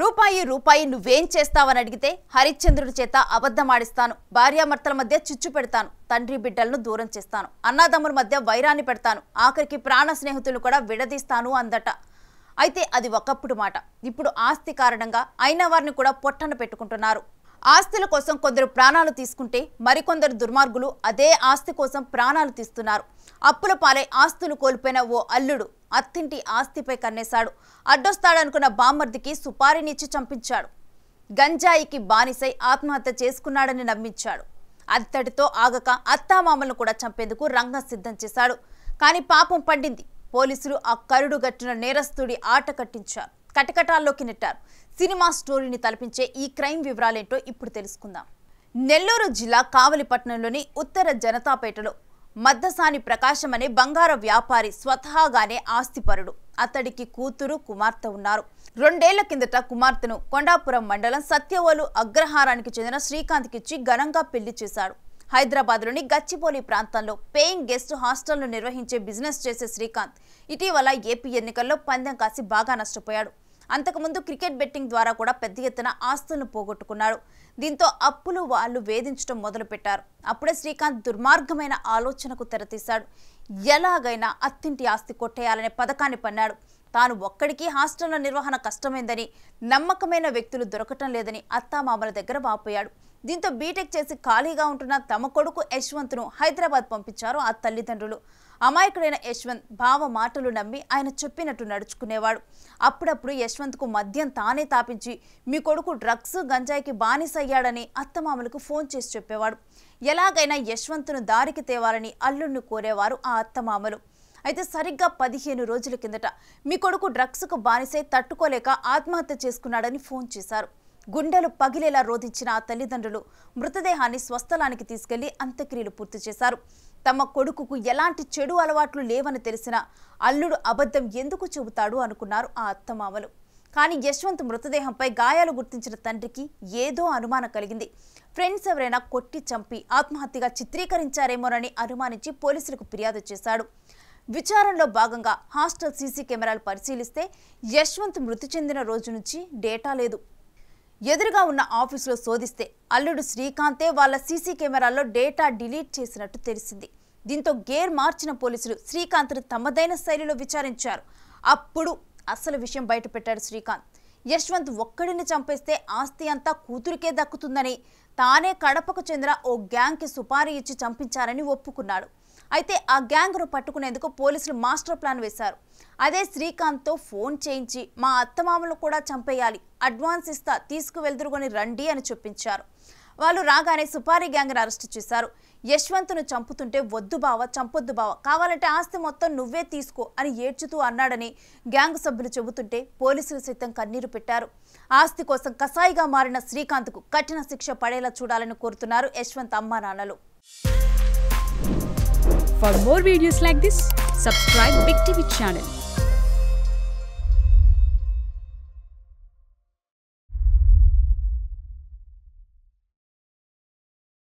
రూపాయి రూపాయి నువ్వేం చేస్తావని అడిగితే హరిశ్చంద్రుడి చేత అబద్ధమాడిస్తాను భార్యామర్తల మధ్య చిచ్చు పెడతాను తండ్రి బిడ్డలను దూరం చేస్తాను అన్నాదమ్ముల మధ్య వైరాన్ని పెడతాను ఆఖరికి ప్రాణ స్నేహితులు కూడా విడదీస్తాను అందట అయితే అది ఒకప్పుడు మాట ఇప్పుడు ఆస్తి కారణంగా అయిన వారిని కూడా పొట్టన పెట్టుకుంటున్నారు ఆస్తుల కోసం కొందరు ప్రాణాలు తీసుకుంటే మరికొందరు దుర్మార్గులు అదే ఆస్తి కోసం ప్రాణాలు తీస్తున్నారు అప్పుల పాలై ఆస్తులు కోల్పోయిన ఓ అల్లుడు అత్తింటి ఆస్తిపై కన్నేశాడు అడ్డొస్తాడనుకున్న బామ్మర్దికి సుపారినిచ్చి చంపించాడు గంజాయికి బానిసై ఆత్మహత్య చేసుకున్నాడని నమ్మించాడు అత్తడితో ఆగక అత్తామామలను కూడా చంపేందుకు రంగం సిద్ధం చేశాడు కానీ పాపం పండింది పోలీసులు ఆ కరుడు గట్టిన నేరస్తుడి ఆట కట్టించారు కటకటాల్లోకి నెట్టారు సినిమా స్టోరీని తలపించే ఈ క్రైమ్ వివరాలేంటో ఇప్పుడు తెలుసుకుందాం నెల్లూరు జిల్లా కావలిపట్నంలోని ఉత్తర జనతాపేటలో మద్దసాని ప్రకాశం అనే బంగారు వ్యాపారి స్వతహాగానే ఆస్తిపరుడు అతడికి కూతురు కుమార్తె ఉన్నారు రెండేళ్ల కిందట కుమార్తెను కొండాపురం మండలం సత్యవోలు అగ్రహారానికి చెందిన కిచ్చి ఘనంగా పెళ్లి చేశాడు హైదరాబాద్లోని గచ్చిపోలి ప్రాంతంలో పేయింగ్ గెస్ట్ హాస్టల్ను నిర్వహించే బిజినెస్ చేసే శ్రీకాంత్ ఇటీవల ఏపీ ఎన్నికల్లో పందెం కాసి బాగా నష్టపోయాడు అంతకుముందు క్రికెట్ బెట్టింగ్ ద్వారా కూడా పెద్ద ఎత్తున ఆస్తులను పోగొట్టుకున్నాడు దీంతో అప్పులు వాళ్ళు వేధించడం మొదలుపెట్టారు అప్పుడే శ్రీకాంత్ దుర్మార్గమైన ఆలోచనకు తెరతీశాడు ఎలాగైనా అత్తింటి ఆస్తి కొట్టేయాలనే పథకాన్ని పన్నాడు తాను ఒక్కడికి హాస్టళ్ల నిర్వహణ కష్టమైందని నమ్మకమైన వ్యక్తులు దొరకటం లేదని అత్తామామల దగ్గర వాపోయాడు దీంతో బీటెక్ చేసి ఖాళీగా ఉంటున్న తమ కొడుకు యశ్వంత్ను హైదరాబాద్ పంపించారు ఆ తల్లిదండ్రులు అమాయకుడైన యశ్వంత్ భావ మాటలు నమ్మి ఆయన చెప్పినట్టు నడుచుకునేవాడు అప్పుడప్పుడు యశ్వంత్కు మద్యం తానే తాపించి మీ కొడుకు డ్రగ్స్ గంజాయికి బానిసయ్యాడని అత్తమామలకు ఫోన్ చేసి చెప్పేవాడు ఎలాగైనా యశ్వంత్ను దారికి తేవాలని అల్లుణ్ణి కోరేవారు ఆ అత్తమామలు అయితే సరిగ్గా పదిహేను రోజుల కిందట మీ కొడుకు డ్రగ్స్కు బానిసై తట్టుకోలేక ఆత్మహత్య చేసుకున్నాడని ఫోన్ చేశారు గుండెలు పగిలేలా రోధించిన ఆ తల్లిదండ్రులు మృతదేహాన్ని స్వస్థలానికి తీసుకెళ్లి అంత్యక్రియలు పూర్తి చేశారు తమ కొడుకుకు ఎలాంటి చెడు అలవాట్లు లేవని తెలిసిన అల్లుడు అబద్ధం ఎందుకు చెబుతాడు అనుకున్నారు ఆ అత్తమామలు కానీ యశ్వంత్ మృతదేహంపై గాయాలు గుర్తించిన తండ్రికి ఏదో అనుమానం కలిగింది ఫ్రెండ్స్ ఎవరైనా కొట్టి చంపి ఆత్మహత్యగా చిత్రీకరించారేమోనని అనుమానించి పోలీసులకు ఫిర్యాదు చేశాడు విచారణలో భాగంగా హాస్టల్ సీసీ కెమెరాలు పరిశీలిస్తే యశ్వంత్ మృతి చెందిన రోజు నుంచి డేటా లేదు ఎదురుగా ఉన్న ఆఫీసులో శోధిస్తే అల్లుడు శ్రీకాంతే వాళ్ళ సీసీ కెమెరాల్లో డేటా డిలీట్ చేసినట్టు తెలిసింది దీంతో గేర్ మార్చిన పోలీసులు శ్రీకాంత్ను తమదైన శైలిలో విచారించారు అప్పుడు అసలు విషయం బయటపెట్టాడు శ్రీకాంత్ యశ్వంత్ ఒక్కడిని చంపేస్తే ఆస్తి అంతా కూతురికే దక్కుతుందని తానే కడపకు చెందిన ఓ గ్యాంగ్కి సుపారీ ఇచ్చి చంపించారని ఒప్పుకున్నాడు అయితే ఆ ను పట్టుకునేందుకు పోలీసులు మాస్టర్ ప్లాన్ వేశారు అదే శ్రీకాంత్తో ఫోన్ చేయించి మా అత్తమామలు కూడా చంపేయాలి అడ్వాన్స్ ఇస్తా తీసుకువెళ్దురుకొని రండి అని చెప్పించారు వాళ్ళు రాగానే సుపారీ ను అరెస్ట్ చేశారు యశ్వంత్ను చంపుతుంటే వద్దు బావ చంపొద్దు బావ కావాలంటే ఆస్తి మొత్తం నువ్వే తీసుకో అని ఏడ్చుతూ అన్నాడని గ్యాంగ్ సభ్యులు చెబుతుంటే పోలీసులు సైతం కన్నీరు పెట్టారు ఆస్తి కోసం కసాయిగా మారిన శ్రీకాంత్కు కఠిన శిక్ష పడేలా చూడాలని కోరుతున్నారు యశ్వంత్ అమ్మానాన్నలు For more videos like this, subscribe Big TV channel.